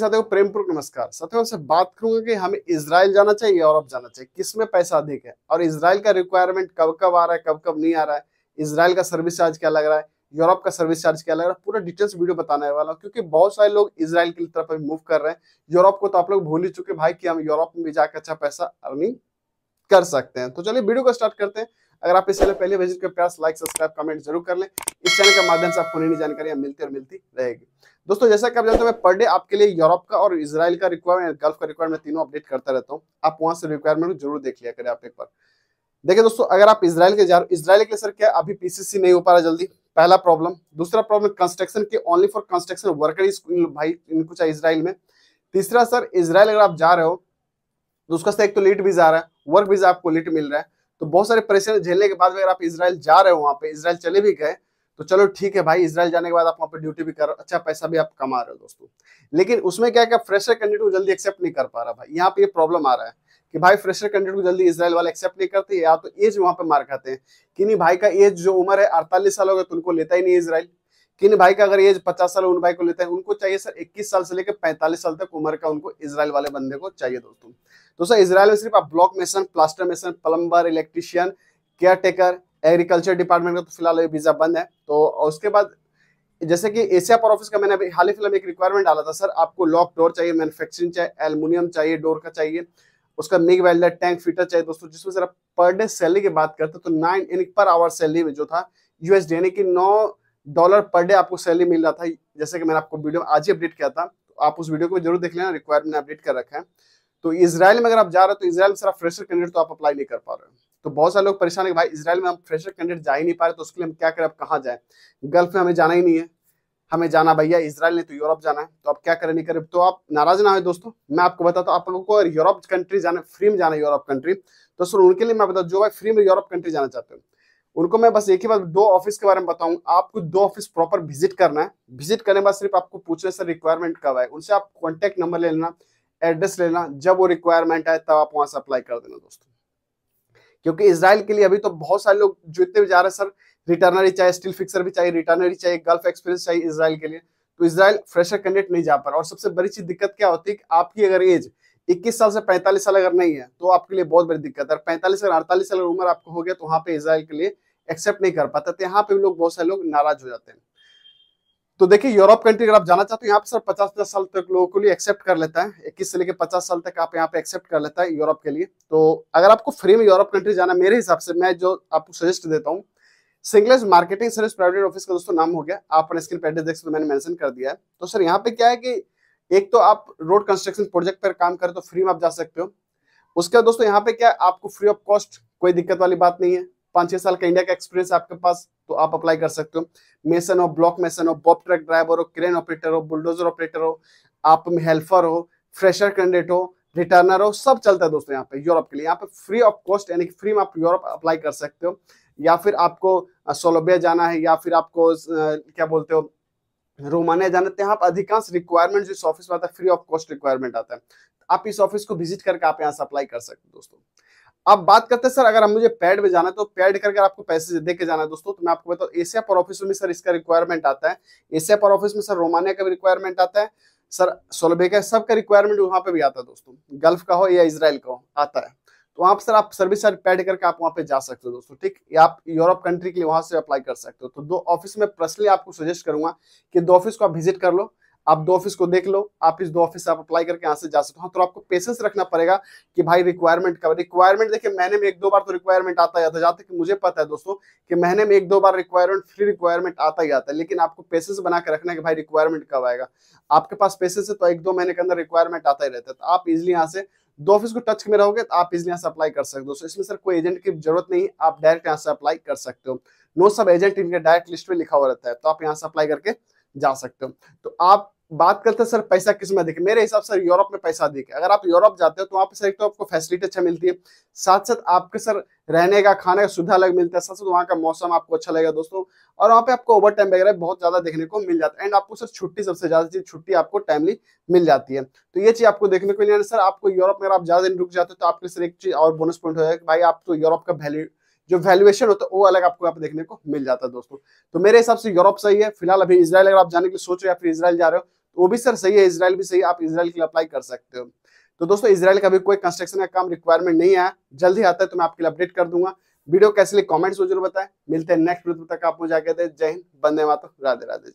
साथियों प्रेम पूर्वक नमस्कार साथियों से बात करूंगा कि हमें इसराइल जाना चाहिए यूरोप जाना चाहिए किस में पैसा अधिक है और इसराइल का रिक्वायरमेंट कब कब आ रहा है कब कब नहीं आ रहा है इसराइल का सर्विस चार्ज क्या लग रहा है यूरोप का सर्विस चार्ज क्या लग रहा है पूरा डिटेल्स वीडियो बताने वाला हूँ क्योंकि बहुत सारे लोग इसराइल की तरफ मूव कर रहे हैं यूरोप को तो आप लोग भूल ही चुके भाई की हम यूरोप में भी जाकर अच्छा पैसा अर्निंग कर सकते हैं तो चलिए वीडियो को स्टार्ट करते हैं अगर आप चैनल पहले विजिट कर प्रयास लाइक सब्सक्राइब कमेंट जरूर कर लें इस चैनल के माध्यम से आपको नई जानकारियां मिलती और मिलती रहेगी दोस्तों जैसा कि आप जानते हैं पर डे आपके लिए यूरोप का और इसराइल का रिक्वायरमेंट गल्फ का रिक्वायरमेंट तीनों अपडेट करता रहता हूँ आप वहां से रिक्वायरमेंट जरूर देख लिया करें आप एक बार देखिए दोस्तों अगर आप इसराइल के जा रहे हो इसराइल के सर क्या अभी पीसीसी नहीं हो पा रहा जल्दी पहला प्रॉब्लम दूसरा प्रॉब्लम कंस्ट्रक्शन के ओनली फॉर कंस्ट्रक्शन वर्कर भाई इनको चाहिए इसराइल में तीसरा सर इसराइल अगर आप जा रहे हो तो उसका एक तो लेट भी जा रहा है वर्क भी आपको लेट मिल रहा है तो बहुत सारे प्रेशर झेलने के बाद अगर आप इसराइल जा रहे हो वहाँ पे इसराइल चले भी गए तो चलो ठीक है भाई इसराइल जाने के बाद आप वहाँ पे ड्यूटी भी कर अच्छा पैसा भी आप कमा रहे हो दोस्तों लेकिन उसमें क्या क्या फ्रेशर कैंडिडेट को जल्दी एक्सेप्ट नहीं कर पा रहा भाई यहाँ पे प्रॉब्लम आ रहा है कि भाई फ्रेशर कैंडिडेट को जल्दी इसराइल वाले एक्सेप्ट नहीं करते या तो एज वहाँ पे मार खाते हैं कि नहीं भाई का एज जो उम्र है अड़तालीस साल हो गया तो उनको लेता ही नहीं इसराइल किन भाई का अगर एज पचास साल उन भाई को लेते हैं उनको चाहिए सर 21 साल से लेकर 45 साल तक उम्र का उनको इसराइल वाले बंदे को चाहिए दोस्तों दोस्तों इसराइल में सिर्फ आप block mason plaster mason plumber electrician caretaker agriculture department का तो फिलहाल ये वीजा बंद है तो उसके बाद जैसे कि एशिया पर ऑफिस का मैंने अभी हाल ही फिलहाल एक रिक्वायरमेंट डाला था सर आपको लॉक डोर चाहिए मैनुफेक्चरिंग चाहिए एलमिनियम चाहिए डोर का चाहिए उसका मिग वेल्डर टैंक फिटर चाहिए दोस्तों जिसमें सर आप पर डे सैलरी की बात करते तो नाइन यानी पर आवर सैलरी में जो था यूएसडी यानी कि नौ डॉलर पर डे आपको सैलरी मिल रहा था जैसे कि मैंने आपको वीडियो आज ही अपडेट किया था तो आप उस वीडियो को जरूर देख लेना रिक्वायरमेंट अपडेट कर रखा है तो इसराइल में अगर आप जा रहे हो तो इसराइल में सर फ्रेशर कैंडिडेट तो आप अप्लाई नहीं कर पा रहे हो तो बहुत सारे लोग परेशान है भाई इसराइल में हम फ्रेशर कैंडिडेट जा ही नहीं पा रहे तो उसके लिए हम क्या करें अब कहाँ जाए गल्फ में हमें जाना ही नहीं है हमें जाना भैया इसराइल ने तो यूरोप जाना है तो आप क्या करें नहीं करें तो आप नाराज ना हो दोस्तों मैं आपको बताता हूँ आप लोगों को अगर यूरोप कंट्री जाना फ्री में जाना यूरोप कंट्री तो सर उनके लिए मैं बताऊँ जो भाई फ्री में यूरोप कंट्री जाना चाहते हो उनको मैं बस एक ही बात दो ऑफिस के बारे में बताऊँ आपको दो ऑफिस प्रॉपर विजिट करना है विजिट करने के बाद सिर्फ आपको पूछना सर रिक्वायरमेंट कब है उनसे आप कॉन्टैक्ट नंबर ले लेना एड्रेस लेना जब वो रिक्वायरमेंट आए तब आप वहां से अप्लाई कर देना दोस्तों क्योंकि इसराइल के लिए अभी तो बहुत सारे लोग जितने भी जा रहे हैं सर रिटर्नर ही चाहिए स्टिल फिक्सर भी चाहिए रिटर्नर ही चाहिए गल्फ एक्सपीरियंस चाहिए इसराइल के लिए तो इसराइल फ्रेशर कैंडिडेट नहीं जा पा रहा और सबसे बड़ी चीज दिक्कत क्या होती है कि आपकी अगर एज 21 साल से 45 साल अगर नहीं है तो आपके लिए बहुत बड़ी दिक्कत है पैंतालीस अगर अड़तालीस साल उम्र आपको हो गया तो वहाँ पे इसराइल के लिए एक्सेप्ट नहीं कर पाता तो यहाँ पे लोग बहुत सारे लोग नाराज हो जाते हैं तो देखिए यूरोप कंट्री अगर आप जाना चाहते हो यहाँ पे सर पचास पचास साल तक लोगों के लिए एक्सेप्ट कर लेता है इक्कीस से लेकर पचास साल तक आप यहाँ पे एक्सेप्ट कर लेता है यूरोप के लिए तो अगर आपको फ्री में यूरोप कंट्री जाना मेरे हिसाब से मैं जो आपको सजेस्ट देता हूँ सिंगलेस मार्केटिंग सर्विस प्राइवेट ऑफिस का दोस्तों नाम हो गया आप अपने स्क्रीन पर एड्रेस देख सकते मैंने मैंशन कर दिया है तो सर यहाँ पे क्या है कि एक तो आप रोड कंस्ट्रक्शन प्रोजेक्ट पर काम करें तो फ्री में आप जा सकते हो उसके बाद दोस्तों यहाँ पे क्या आपको फ्री ऑफ कॉस्ट कोई दिक्कत वाली बात नहीं है पांच छह साल का इंडिया का एक्सपीरियंस आपके पास तो आप अप्लाई कर सकते हो मेसन हो ब्लॉक मेसन हो बॉप ट्रक ड्राइवर हो क्रेन ऑपरेटर हो बुलडोजर ऑपरेटर हो आप हेल्पर हो फ्रेशर कैंडिडेट हो रिटर्नर हो सब चलता है दोस्तों यहाँ पे यूरोप के लिए यहाँ पे फ्री ऑफ कॉस्ट यानी फ्री में आप यूरोप अप्लाई कर सकते हो या फिर आपको सोलोबिया जाना है या फिर आपको क्या बोलते हो रोमानिया जाना तो यहाँ पर अधिकांश रिक्वायरमेंट जिस ऑफिस में आता है फ्री ऑफ कॉस्ट रिक्वायरमेंट आता है आप इस ऑफिस को विजिट करके आप यहाँ से अप्लाई कर सकते हो दोस्तों अब बात करते हैं सर अगर हम मुझे पैड में जाना है तो पैड करके आपको पैसे दे के जाना है दोस्तों तो मैं आपको बताऊँ एशिया पर ऑफिस में सर इसका रिक्वायरमेंट आता है एशिया पर ऑफिस में सर रोमानिया का भी रिक्वायरमेंट आता है सर सोलबे का सबका रिक्वायरमेंट वहाँ पे भी आता है दोस्तों गल्फ का हो या इसराइल का हो आता है तो आप पर सर आप सर्विस सर पैड करके आप वहाँ पे जा सकते हो दोस्तों ठीक या आप यूरोप कंट्री के लिए वहाँ से अप्लाई कर सकते हो तो दो ऑफिस में पर्सनली आपको सजेस्ट करूंगा कि दो ऑफिस को आप विजिट कर लो आप दो ऑफिस को देख लो आप इस दो ऑफिस से आप अप्लाई करके यहाँ से जा सकते हो तो आपको पेशेंस रखना पड़ेगा कि भाई रिक्वायरमेंट का रिक्वायरमेंट देखिए महीने में एक दो बार तो रिक्वायरमेंट आता जाता आता जाता कि मुझे पता है दोस्तों कि महीने में एक दो बार रिक्वायरमेंट फ्री रिक्वायरमेंट आता ही जाता है लेकिन आपको पेशेंस बना के रखना कि भाई रिक्वायरमेंट कब आएगा आपके पास पेशेंस है तो एक दो महीने के अंदर रिक्वायरमेंट आता ही रहता है तो आप इजिली यहाँ से दो ऑफिस को टच में रहोगे तो आप इजिली यहाँ से अप्लाई कर सकते हो दोस्तों इसमें सर कोई एजेंट की जरूरत नहीं आप डायरेक्ट यहाँ से अप्लाई कर सकते हो नो सब एजेंट इनके डायरेक्ट लिस्ट में लिखा हुआ रहता है तो आप यहाँ से अप्लाई करके जा सकते हो तो आप बात करते हैं सर पैसा किस में अधिक मेरे हिसाब से यूरोप में पैसा अधिक है अगर आप यूरोप जाते हो तो वहाँ पे सर एक तो आपको फैसिलिटी अच्छा मिलती है साथ साथ आपके सर रहने का खाने का सुविधा अलग मिलता है साथ साथ वहाँ का मौसम आपको अच्छा लगेगा दोस्तों और वहाँ पे आपको ओवर टाइम वगैरह बहुत ज्यादा देखने को मिल जाता है एंड आपको सर छुट्टी सबसे ज्यादा चीज छुट्टी आपको टाइमली मिल जाती है तो ये चीज आपको देखने को मिल सर आपको यूरोप में अगर आप ज्यादा दिन रुक जाते हो तो आपके सर एक चीज और बोनस पॉइंट हो जाएगा भाई आप तो यूरोप का वैल्यू जो वैल्यूएशन होता है वो अलग आपको यहाँ पे देखने को मिल जाता है दोस्तों तो मेरे हिसाब से यूरोप सही है फिलहाल अभी इसराइल अगर आप जाने के लिए सोच रहे या फिर इसराइल जा रहे हो तो वो भी सर सही है इसराइल भी सही है आप इसराइल के लिए अप्लाई कर सकते हो तो दोस्तों इसराइल का भी कोई कंस्ट्रक्शन का काम रिक्वायरमेंट नहीं आया जल्द ही आता है तो मैं आपके लिए अपडेट कर दूंगा वीडियो कैसे लिए कॉमेंट्स में जरूर बताएं मिलते हैं नेक्स्ट वीडियो तक आप मुझे जय हिंद बंदे माता राधे राधे